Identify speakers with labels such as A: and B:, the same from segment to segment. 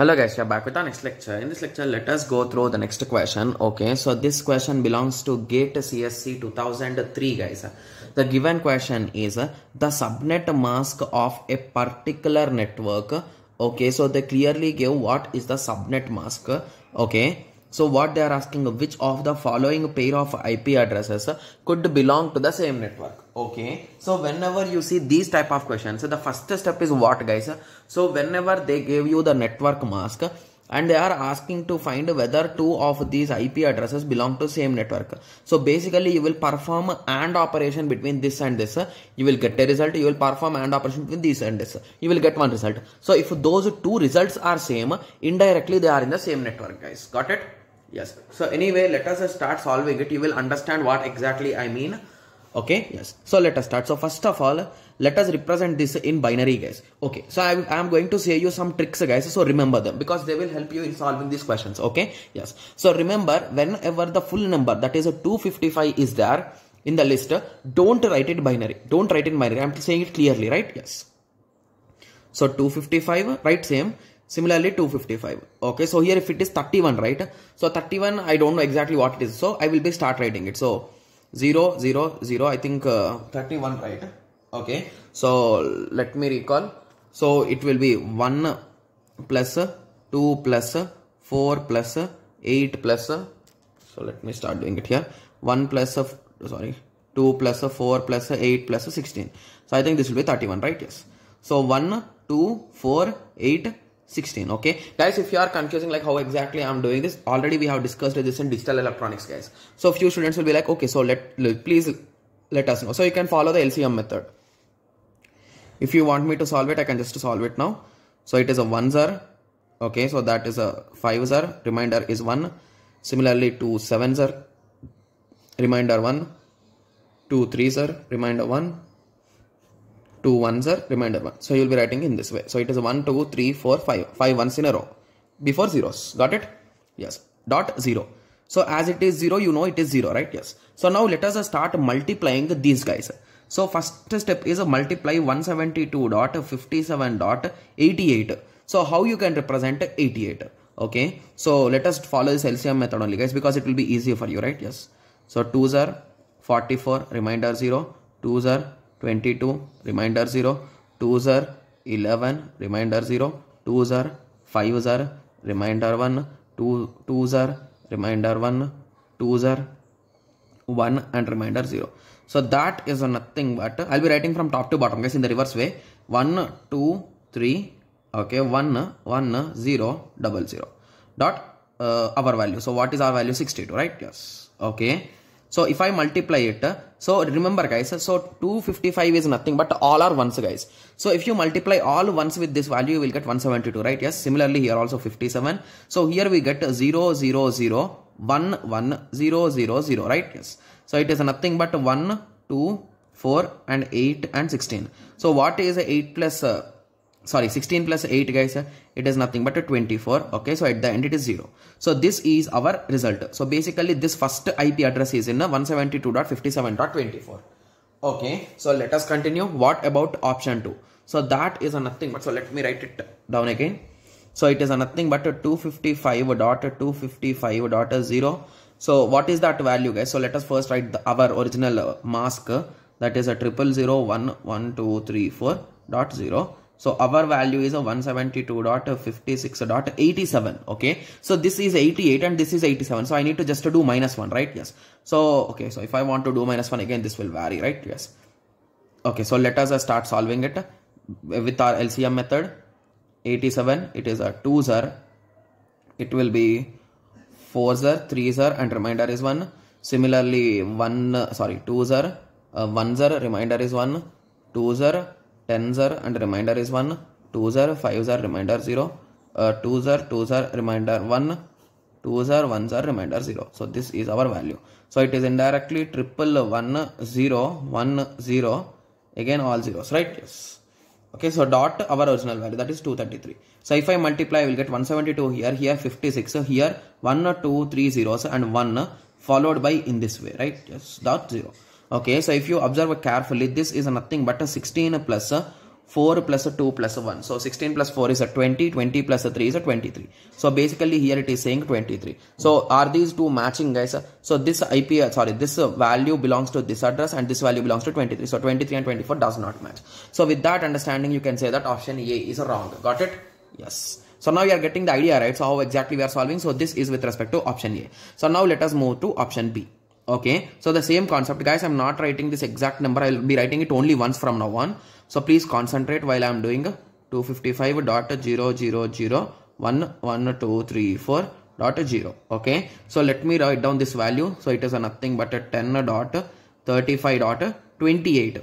A: Hello guys, we are back with our next lecture. In this lecture, let us go through the next question. Okay, so this question belongs to GATE CSC 2003 guys. The given question is the subnet mask of a particular network. Okay, so they clearly give what is the subnet mask. Okay, so what they are asking which of the following pair of IP addresses could belong to the same network. Okay. So whenever you see these type of questions, the first step is what guys. So whenever they gave you the network mask and they are asking to find whether two of these IP addresses belong to same network. So basically you will perform AND operation between this and this. You will get a result. You will perform AND operation between this and this. You will get one result. So if those two results are same, indirectly they are in the same network guys. Got it? yes so anyway let us start solving it you will understand what exactly i mean okay yes so let us start so first of all let us represent this in binary guys okay so I, am going to say you some tricks guys so remember them because they will help you in solving these questions okay yes so remember whenever the full number that is a 255 is there in the list don't write it binary don't write it binary i'm saying it clearly right yes so 255 right same Similarly 255. Okay, so here if it is 31, right? So 31, I don't know exactly what it is. So I will be start writing it. So 0, 0, 0, I think uh, 31, right? Okay, so let me recall. So it will be 1 plus 2 plus 4 plus 8 plus, so let me start doing it here. 1 plus, of, sorry, 2 plus 4 plus 8 plus 16. So I think this will be 31, right? Yes. So 1, 2, 4, 8, 16 okay guys if you are confusing like how exactly i'm doing this already we have discussed this in digital electronics guys so few students will be like okay so let please let us know so you can follow the lcm method if you want me to solve it i can just solve it now so it is a 1s are okay so that is a 5s are reminder is 1 similarly 2 7s are reminder 1 2 3s are 1 two ones are remainder one. So you'll be writing in this way. So it is 1, 2, 3, 4, 5, 5 ones in a row before zeros. Got it? Yes. Dot 0. So as it is 0, you know it is 0, right? Yes. So now let us start multiplying these guys. So first step is multiply 172.57.88. So how you can represent 88? Okay. So let us follow this LCM method only guys because it will be easier for you, right? Yes. So 2s are 44, remainder 0, 2s are 22 remainder 0 2s are 11 remainder 0 2s are 5s are remainder 1 2 2s are remainder 1 2s are 1 and remainder 0 so that is nothing but i'll be writing from top to bottom guys in the reverse way 1 2 3 okay 1 1 0 double 0 dot uh, our value so what is our value 62 right yes okay so if I multiply it, uh, so remember guys, uh, so 255 is nothing but all are ones guys. So if you multiply all ones with this value, you will get 172, right? Yes, similarly here also 57. So here we get 0, 0, 0, 1, 1, 0, 0, 0, right? Yes. So it is nothing but 1, 2, 4 and 8 and 16. So what is 8 plus uh, sorry 16 plus 8 guys it is nothing but a 24 okay so at the end it is 0 so this is our result so basically this first ip address is in uh, 172.57.24 okay so let us continue what about option 2 so that is nothing but so let me write it down again so it is nothing but 255.255.0 so what is that value guys so let us first write the, our original uh, mask that is a triple zero one one two three four dot zero so our value is a 172.56.87. Okay. So this is 88 and this is 87. So I need to just to do minus 1, right? Yes. So, okay. So if I want to do minus 1 again, this will vary, right? Yes. Okay. So let us start solving it with our LCM method. 87, it is a two zero. it will be four zero, three zero, and remainder is 1. Similarly, 1, sorry, two zero, one zero, are, uh, remainder is 1, tens are and remainder is 1 twos are fives are remainder 0 uh, twos are twos are remainder 1 twos are ones are remainder 0 so this is our value so it is indirectly triple 1 0 1 0 again all zeros right yes okay so dot our original value that is 233 so if i multiply we will get 172 here here 56 so here 1 2 3 zeros and 1 followed by in this way right yes dot 0 okay so if you observe carefully this is nothing but a 16 plus a 4 plus a 2 plus a 1 so 16 plus 4 is a 20 20 plus a 3 is a 23 so basically here it is saying 23 so are these two matching guys so this ip uh, sorry this uh, value belongs to this address and this value belongs to 23 so 23 and 24 does not match so with that understanding you can say that option a is wrong got it yes so now you are getting the idea right so how exactly we are solving so this is with respect to option a so now let us move to option b okay so the same concept guys i'm not writing this exact number i'll be writing it only once from now on so please concentrate while i'm doing 255.0001123 dot 0 okay so let me write down this value so it is a nothing but a 10 dot 35 dot 28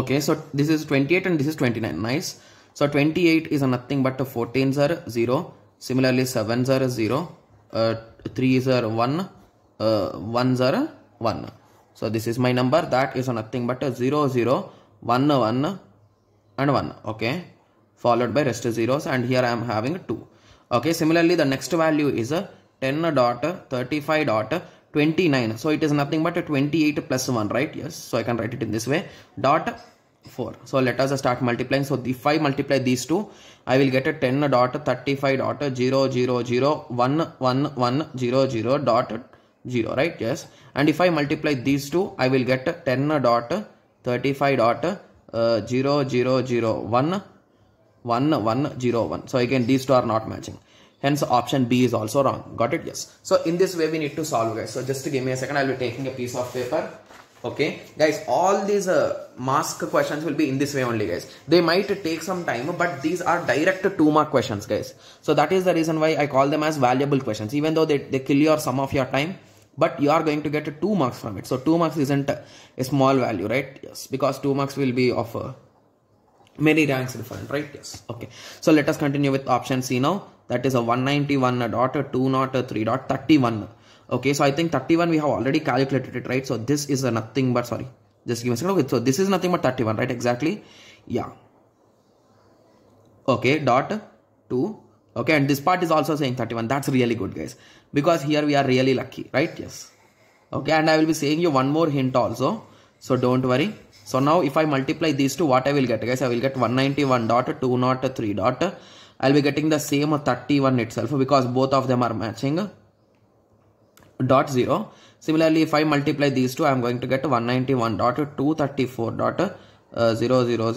A: okay so this is 28 and this is 29 nice so 28 is a nothing but 14s are 0 similarly 7s are 0 uh, 3s are 1 uh, ones are 1. So this is my number that is nothing but a 0, 0, 1, 1 and 1. Okay. Followed by rest zeros and here I am having 2. Okay. Similarly, the next value is a 10 dot 35 dot 29. So it is nothing but 28 plus 1, right? Yes. So I can write it in this way. Dot 4. So let us start multiplying. So if I multiply these two, I will get a 10 dot 35 dot 0, 0, 0, 1, 1, 1, 0, 0 dot 0 right yes and if I multiply these two I will get 10 dot 35 dot uh, 0 0 0 1 1 1 0 1 so again these two are not matching hence option B is also wrong got it yes so in this way we need to solve guys so just give me a second I'll be taking a piece of paper okay guys all these uh, mask questions will be in this way only guys they might take some time but these are direct two mark questions guys so that is the reason why i call them as valuable questions even though they, they kill your some of your time but you are going to get a 2 marks from it so 2 marks isn't a small value right yes because 2 marks will be of many ranks different right yes okay so let us continue with option c now that is a 191 a dot a 2 not 3 dot 31 okay so i think 31 we have already calculated it right so this is a nothing but sorry just give me a second okay so this is nothing but 31 right exactly yeah okay dot 2 okay and this part is also saying 31 that's really good guys because here we are really lucky right yes okay and i will be saying you one more hint also so don't worry so now if i multiply these two what i will get guys i will get 191 dot oh dot i'll be getting the same 31 itself because both of them are matching dot 0 similarly if i multiply these two i'm going to get 191 dot 234 dot uh, 0, 0,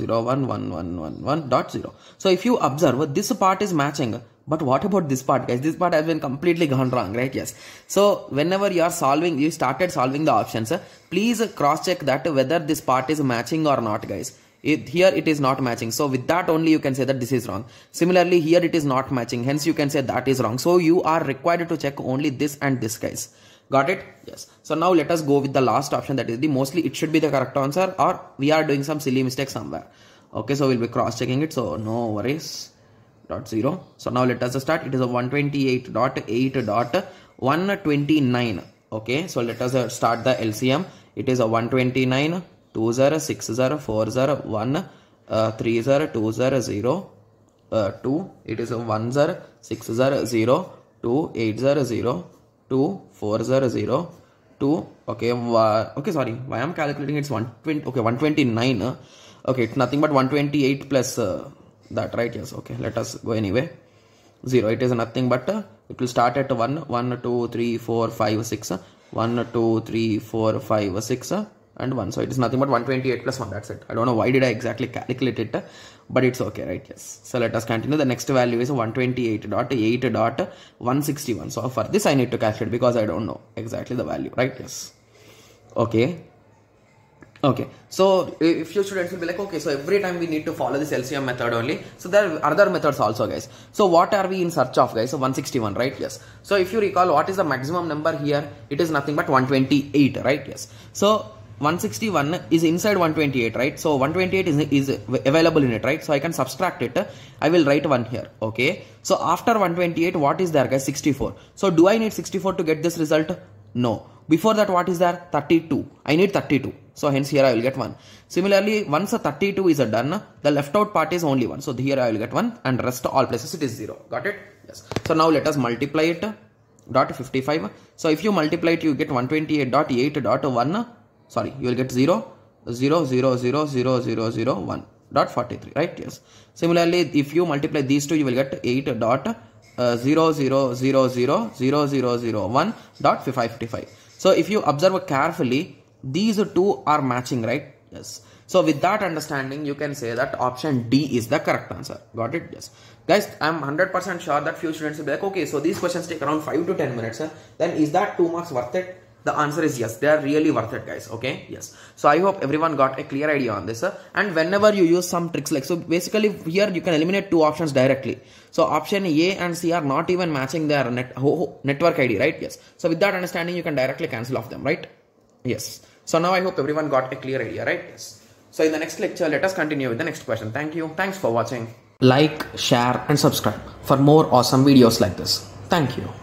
A: dot 0. So if you observe this part is matching but what about this part guys this part has been completely gone wrong right yes so whenever you are solving you started solving the options please cross check that whether this part is matching or not guys it, here it is not matching so with that only you can say that this is wrong similarly here it is not matching hence you can say that is wrong so you are required to check only this and this guys got it yes so now let us go with the last option that is the mostly it should be the correct answer or we are doing some silly mistake somewhere okay so we'll be cross checking it so no worries dot zero so now let us start it is a 128 dot 8 dot 129 okay so let us uh, start the lcm it is a 129 20 1 uh, 0 uh, 2 it is a 10 0 2 0 2, 4 0, 0, 2, okay, okay, sorry, why I'm calculating it's 120, okay, 129, okay, it's nothing but 128 plus uh, that, right, yes, okay, let us go anyway, 0, it is nothing but, uh, it will start at 1, 1, 2, 3, 4, 5, 6, 1, 2, 3, 4, 5, 6, and 1 so it is nothing but 128 plus 1 that's it i don't know why did i exactly calculate it but it's okay right yes so let us continue the next value is 128.8.161 so for this i need to calculate because i don't know exactly the value right yes okay okay so if you students will be like okay so every time we need to follow this lcm method only so there are other methods also guys so what are we in search of guys so 161 right yes so if you recall what is the maximum number here it is nothing but 128 right yes so 161 is inside 128 right so 128 is, is available in it right so I can subtract it I will write 1 here okay so after 128 what is there guys 64 so do I need 64 to get this result no before that what is there 32 I need 32 so hence here I will get 1 similarly once a 32 is done the left out part is only 1 so here I will get 1 and rest all places it is 0 got it yes so now let us multiply it dot 55 so if you multiply it you get 128.8.1 sorry you will get 0 0 0 0 0 0 0 1 dot 43 right yes similarly if you multiply these two you will get 8 dot uh, 0 0 0 0 0 0 0 1 dot 555 so if you observe carefully these two are matching right yes so with that understanding you can say that option d is the correct answer got it yes guys i'm 100% sure that few students will be like okay so these questions take around 5 to 10 minutes huh? then is that 2 marks worth it the answer is yes they are really worth it guys okay yes so i hope everyone got a clear idea on this and whenever you use some tricks like so basically here you can eliminate two options directly so option a and c are not even matching their net network id right yes so with that understanding you can directly cancel off them right yes so now i hope everyone got a clear idea right yes so in the next lecture let us continue with the next question thank you thanks for watching like share and subscribe for more awesome videos like this thank you